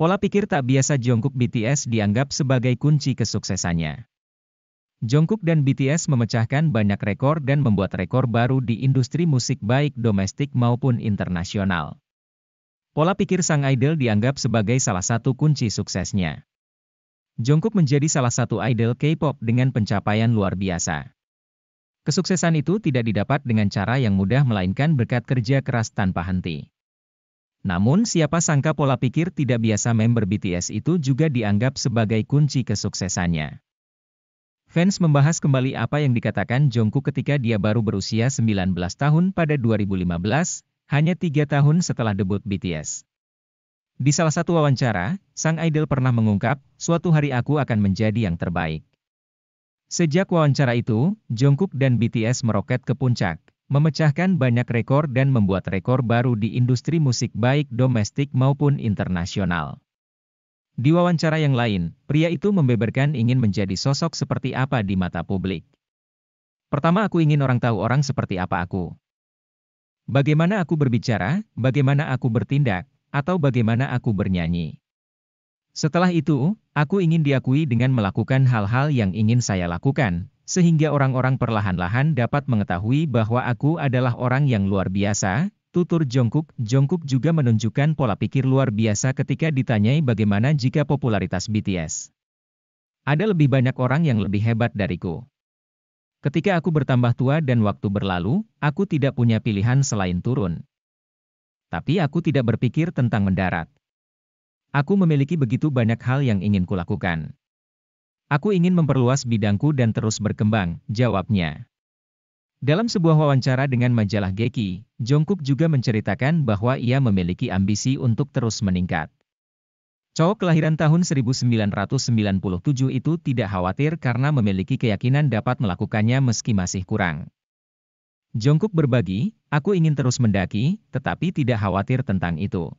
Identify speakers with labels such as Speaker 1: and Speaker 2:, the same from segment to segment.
Speaker 1: Pola pikir tak biasa Jungkook BTS dianggap sebagai kunci kesuksesannya. Jungkook dan BTS memecahkan banyak rekor dan membuat rekor baru di industri musik baik domestik maupun internasional. Pola pikir sang idol dianggap sebagai salah satu kunci suksesnya. Jungkook menjadi salah satu idol K-pop dengan pencapaian luar biasa. Kesuksesan itu tidak didapat dengan cara yang mudah melainkan berkat kerja keras tanpa henti. Namun siapa sangka pola pikir tidak biasa member BTS itu juga dianggap sebagai kunci kesuksesannya. Fans membahas kembali apa yang dikatakan Jungkook ketika dia baru berusia 19 tahun pada 2015, hanya tiga tahun setelah debut BTS. Di salah satu wawancara, sang idol pernah mengungkap, suatu hari aku akan menjadi yang terbaik. Sejak wawancara itu, Jungkook dan BTS meroket ke puncak memecahkan banyak rekor dan membuat rekor baru di industri musik baik domestik maupun internasional. Di wawancara yang lain, pria itu membeberkan ingin menjadi sosok seperti apa di mata publik. Pertama aku ingin orang tahu orang seperti apa aku. Bagaimana aku berbicara, bagaimana aku bertindak, atau bagaimana aku bernyanyi. Setelah itu, aku ingin diakui dengan melakukan hal-hal yang ingin saya lakukan, sehingga orang-orang perlahan-lahan dapat mengetahui bahwa aku adalah orang yang luar biasa, tutur Jongkuk. Jongkuk juga menunjukkan pola pikir luar biasa ketika ditanyai bagaimana jika popularitas BTS. Ada lebih banyak orang yang lebih hebat dariku. Ketika aku bertambah tua dan waktu berlalu, aku tidak punya pilihan selain turun. Tapi aku tidak berpikir tentang mendarat. Aku memiliki begitu banyak hal yang ingin kulakukan. Aku ingin memperluas bidangku dan terus berkembang, jawabnya. Dalam sebuah wawancara dengan majalah Geki, Jongkook juga menceritakan bahwa ia memiliki ambisi untuk terus meningkat. Cowok kelahiran tahun 1997 itu tidak khawatir karena memiliki keyakinan dapat melakukannya meski masih kurang. Jongkuk berbagi, aku ingin terus mendaki, tetapi tidak khawatir tentang itu.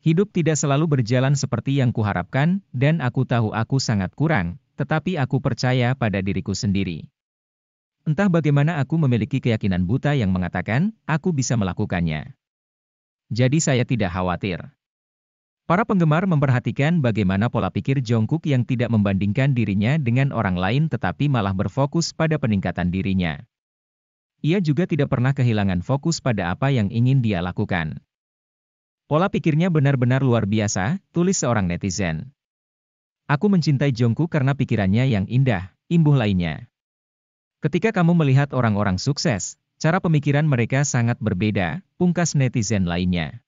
Speaker 1: Hidup tidak selalu berjalan seperti yang kuharapkan, dan aku tahu aku sangat kurang, tetapi aku percaya pada diriku sendiri. Entah bagaimana aku memiliki keyakinan buta yang mengatakan, aku bisa melakukannya. Jadi saya tidak khawatir. Para penggemar memperhatikan bagaimana pola pikir Jongkook yang tidak membandingkan dirinya dengan orang lain tetapi malah berfokus pada peningkatan dirinya. Ia juga tidak pernah kehilangan fokus pada apa yang ingin dia lakukan. Pola pikirnya benar-benar luar biasa, tulis seorang netizen. Aku mencintai Jongku karena pikirannya yang indah, imbuh lainnya. Ketika kamu melihat orang-orang sukses, cara pemikiran mereka sangat berbeda, pungkas netizen lainnya.